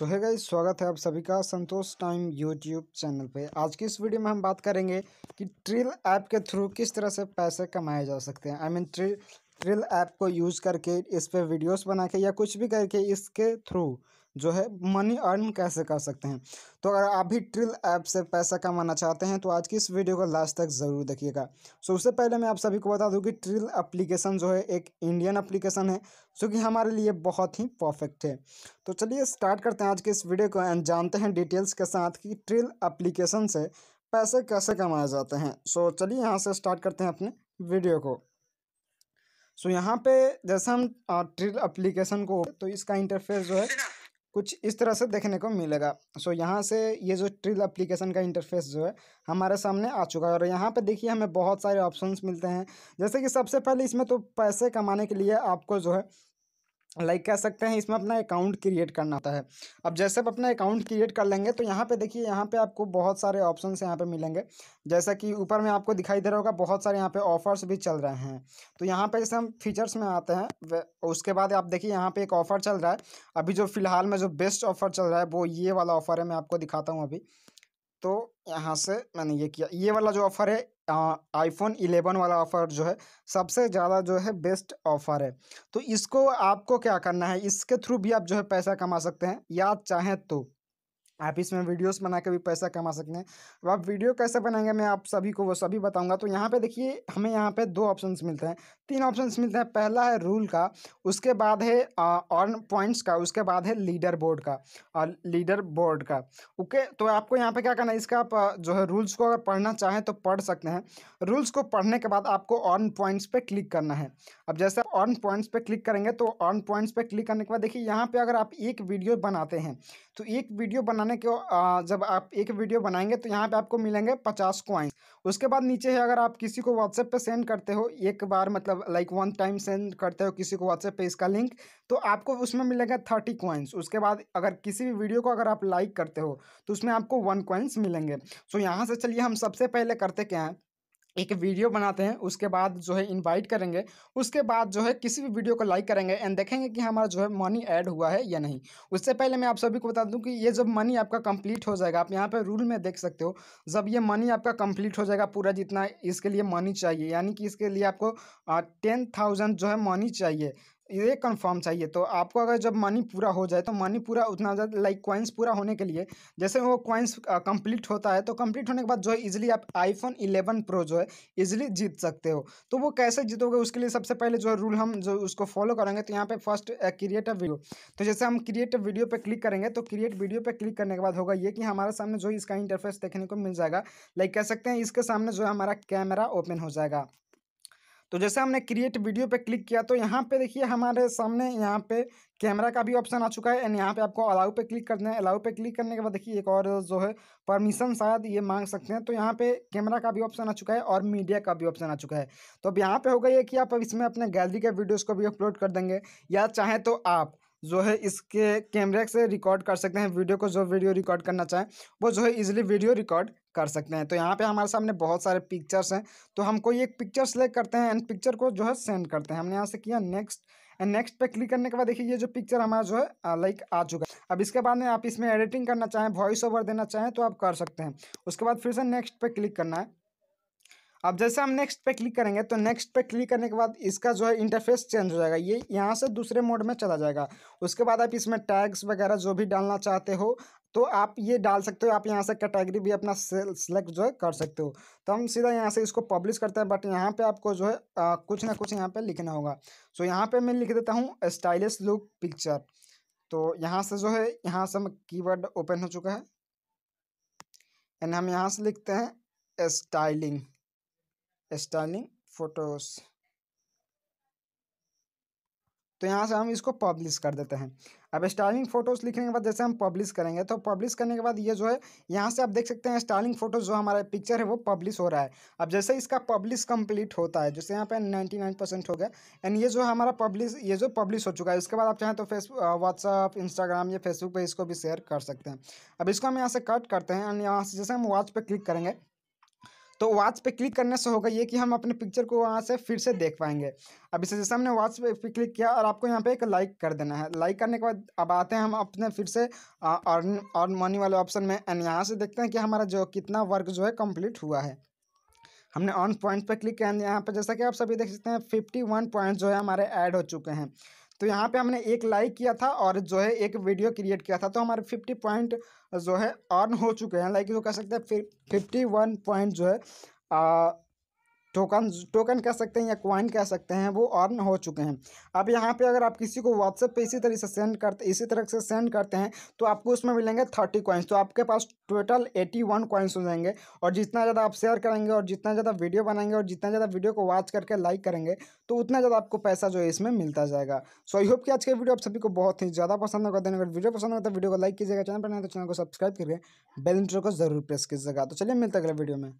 सो तो है गाइस स्वागत है आप सभी का संतोष टाइम यूट्यूब चैनल पे आज की इस वीडियो में हम बात करेंगे कि ट्रिल ऐप के थ्रू किस तरह से पैसे कमाए जा सकते हैं I mean Trell Trell app को यूज़ करके इस पर वीडियोस बना के या कुछ भी करके इसके थ्रू जो है मनी अर्न कैसे कर सकते हैं तो अगर आप भी ट्रिल ऐप से पैसा कमाना चाहते हैं तो आज की इस वीडियो को लास्ट तक ज़रूर देखिएगा सो उससे पहले मैं आप सभी को बता दूं कि ट्रिल एप्लीकेशन जो है एक इंडियन एप्लीकेशन है जो कि हमारे लिए बहुत ही परफेक्ट है तो चलिए स्टार्ट करते हैं आज के इस वीडियो को एंड जानते हैं डिटेल्स के साथ कि ट्रिल अप्लीकेशन से पैसे कैसे कमाए जाते हैं सो चलिए यहाँ से स्टार्ट करते हैं अपने वीडियो को सो so, यहाँ पे जैसे हम ट्रिल एप्लीकेशन को तो इसका इंटरफेस जो है कुछ इस तरह से देखने को मिलेगा सो यहाँ से ये जो ट्रिल एप्लीकेशन का इंटरफेस जो है हमारे सामने आ चुका है और यहाँ पे देखिए हमें बहुत सारे ऑप्शंस मिलते हैं जैसे कि सबसे पहले इसमें तो पैसे कमाने के लिए आपको जो है लाइक कह सकते हैं इसमें अपना अकाउंट क्रिएट करना होता है अब जैसे आप अपना अकाउंट क्रिएट कर लेंगे तो यहाँ पे देखिए यहाँ पे आपको बहुत सारे ऑप्शन यहाँ पे मिलेंगे जैसा कि ऊपर में आपको दिखाई दे रहा होगा बहुत सारे यहाँ पे ऑफर्स भी चल रहे हैं तो यहाँ पे जैसे हम फीचर्स में आते हैं उसके बाद आप देखिए यहाँ पर एक ऑफ़र चल रहा है अभी जो फिलहाल में जो बेस्ट ऑफर चल रहा है वो ये वाला ऑफ़र है मैं आपको दिखाता हूँ अभी तो यहाँ से मैंने ये किया ये वाला जो ऑफ़र है आईफोन इलेवन वाला ऑफ़र जो है सबसे ज़्यादा जो है बेस्ट ऑफ़र है तो इसको आपको क्या करना है इसके थ्रू भी आप जो है पैसा कमा सकते हैं या चाहें तो आप इसमें वीडियोस बना के भी पैसा कमा सकते हैं अब आप वीडियो कैसे बनाएंगे मैं आप सभी को वो सभी बताऊंगा तो यहाँ पे देखिए हमें यहाँ पे दो ऑप्शंस मिलते हैं तीन ऑप्शंस मिलते हैं पहला है रूल का उसके बाद है ऑन पॉइंट्स का उसके बाद है लीडर बोर्ड का और लीडर बोर्ड का ओके तो आपको यहाँ पर क्या करना है इसका आप जो है रूल्स को अगर पढ़ना चाहें तो पढ़ सकते हैं रूल्स को पढ़ने के बाद आपको ऑन पॉइंट्स पर क्लिक करना है अब जैसे ऑन पॉइंट्स पे क्लिक करेंगे तो ऑन पॉइंट्स पे क्लिक करने के बाद देखिए यहाँ पे अगर आप एक वीडियो बनाते हैं तो एक वीडियो बनाने के जब आप एक वीडियो बनाएंगे तो यहाँ पे आपको मिलेंगे पचास क्वाइंस उसके बाद नीचे है अगर आप किसी को व्हाट्सएप पे सेंड करते हो एक बार मतलब लाइक वन टाइम सेंड करते हो किसी को व्हाट्सएप पे इसका लिंक तो आपको उसमें मिलेगा थर्टी क्वाइंस उसके बाद अगर किसी भी वीडियो को अगर आप लाइक करते हो तो उसमें आपको वन क्वाइंस मिलेंगे सो यहाँ से चलिए हम सबसे पहले करते क्या हैं एक वीडियो बनाते हैं उसके बाद जो है इनवाइट करेंगे उसके बाद जो है किसी भी वीडियो को लाइक करेंगे एंड देखेंगे कि हमारा जो है मनी ऐड हुआ है या नहीं उससे पहले मैं आप सभी को बता दूं कि ये जब मनी आपका कंप्लीट हो जाएगा आप यहाँ पे रूल में देख सकते हो जब ये मनी आपका कंप्लीट हो जाएगा पूरा जितना इसके लिए मनी चाहिए यानी कि इसके लिए आपको टेन थाउजेंड जो है मनी चाहिए ये कंफर्म चाहिए तो आपको अगर जब मनी पूरा हो जाए तो मनी पूरा उतना ज़्यादा लाइक क्वाइंस पूरा होने के लिए जैसे वो क्वाइंस कंप्लीट होता है तो कंप्लीट होने के बाद जो है इजिली आप आईफोन 11 प्रो जो है इजिली जीत सकते हो तो वो कैसे जीतोगे उसके लिए सबसे पहले जो रूल हम जो उसको फॉलो करेंगे तो यहाँ पर फर्स्ट क्रिएट वीडियो तो जैसे हम क्रिएट वीडियो पर क्लिक करेंगे तो क्रिएट वीडियो पर क्लिक करने के बाद होगा ये कि हमारे सामने जो इसका इंटरफेस देखने को मिल जाएगा लाइक कह सकते हैं इसके सामने जो है हमारा कैमरा ओपन हो जाएगा तो जैसे हमने क्रिएट वीडियो पे क्लिक किया तो यहाँ पे देखिए हमारे सामने यहाँ पे कैमरा का भी ऑप्शन आ चुका है एंड यहाँ पे आपको अलाउ पे क्लिक करना है अलाउ पे क्लिक करने के बाद देखिए एक और जो है परमिशन शायद ये मांग सकते हैं तो यहाँ पे कैमरा का भी ऑप्शन आ चुका है और मीडिया का भी ऑप्शन आ चुका है तो अब यहाँ पे होगा ये कि आप इसमें अपने गैलरी के वीडियोज़ को भी अपलोड कर देंगे या चाहें तो आप जो है इसके कैमरे से रिकॉर्ड कर सकते हैं वीडियो को जो वीडियो रिकॉर्ड करना चाहें वो जो है इजिली वीडियो रिकॉर्ड कर सकते हैं तो यहाँ पे हमारे सामने बहुत सारे पिक्चर्स हैं तो हम कोई एक पिक्चर सेलेक्ट करते हैं एंड पिक्चर को जो है सेंड करते हैं हमने यहाँ से किया नेक्स्ट एंड नेक्स्ट पे क्लिक करने के बाद देखिए ये जो पिक्चर हमारा जो है लाइक आ चुका है अब इसके बाद में आप इसमें एडिटिंग करना चाहें वॉइस ओवर देना चाहें तो आप कर सकते हैं उसके बाद फिर से नेक्स्ट पे क्लिक करना है अब जैसे हम नेक्स्ट पे क्लिक करेंगे तो नेक्स्ट पे क्लिक करने के बाद इसका जो है इंटरफेस चेंज हो जाएगा ये यहाँ से दूसरे मोड में चला जाएगा उसके बाद आप इसमें टैग्स वगैरह जो भी डालना चाहते हो तो आप ये डाल सकते हो आप यहाँ से कैटेगरी भी अपना सेलेक्ट जो है कर सकते हो तो हम सीधा यहाँ से इसको पब्लिश करते हैं बट यहाँ पे आपको जो है आ, कुछ ना कुछ यहाँ पे लिखना होगा सो यहाँ पे मैं लिख देता हूँ स्टाइलिश लुक पिक्चर तो यहाँ से जो है यहाँ से कीवर्ड ओपन हो चुका है एंड हम यहाँ से लिखते हैं स्टाइलिंग स्टर्निंग फोटोस तो यहाँ से हम इसको पब्लिश कर देते हैं अब स्टार्लिंग फोटोज लिखने के बाद जैसे हम पब्लिश करेंगे तो पब्लिश करने के बाद ये जो है यहाँ से आप देख सकते हैं स्टार्लिंग फोटोज जो हमारा पिक्चर है वो पब्लिश हो रहा है अब जैसे इसका पब्लिश कंप्लीट होता है जैसे यहाँ पे नाइन्टी नाइन परसेंट हो गया एंड ये जो हमारा पब्लिश ये जो पब्लिश हो चुका है इसके बाद आप चाहें तो फेस व्हाट्सअप इंस्टाग्राम या फेसबुक पर इसको भी शेयर कर सकते हैं अब इसको हम यहाँ से कट करते हैं एंड यहाँ से जैसे हम वॉच पर क्लिक करेंगे तो वॉच पे क्लिक करने से होगा ये कि हम अपने पिक्चर को वहाँ से फिर से देख पाएंगे अब इससे जैसे हमने वॉच पे क्लिक किया और आपको यहाँ पे एक लाइक कर देना है लाइक करने के बाद अब आते हैं हम अपने फिर से अर्न अर्न मनी वाले ऑप्शन में एंड यहाँ से देखते हैं कि हमारा जो कितना वर्क जो है कम्प्लीट हुआ है हमने ऑन पॉइंट पर क्लिक किया यहाँ पर जैसा कि आप सभी देख सकते हैं फिफ्टी वन पॉइंट जो है हमारे ऐड हो चुके हैं तो यहाँ पे हमने एक लाइक किया था और जो है एक वीडियो क्रिएट किया था तो हमारे फिफ्टी पॉइंट जो है अर्न हो चुके हैं लाइक जो कह सकते हैं फिफ्टी वन पॉइंट जो है टोकन टोकन कह सकते हैं या क्वाइन कह सकते हैं वो अर्न हो चुके हैं अब यहाँ पे अगर आप किसी को व्हाट्सएप पे इसी तरह से सेंड करते इसी तरह से सेंड करते हैं तो आपको उसमें मिलेंगे थर्टी कॉइन्स तो आपके पास टोटल एटी वन कॉइन्स हो जाएंगे और जितना ज़्यादा आप शेयर करेंगे और जितना ज़्यादा वीडियो बनाएंगे और जितना ज़्यादा वीडियो को वॉच करके लाइक करेंगे तो उतना ज़्यादा आपको पैसा जो है इसमें मिलता जाएगा सो आई होप कि आज का वीडियो आप सभी को बहुत ही ज़्यादा पसंद होगा देने अगर वीडियो पसंद होगा तो वीडियो को लाइक कीजिएगा चैनल पर नहीं तो चैनल को सब्सक्राइब करिए बेल इंटर को जरूर प्रेस कीजिएगा तो चलिए मिलते अगले वीडियो में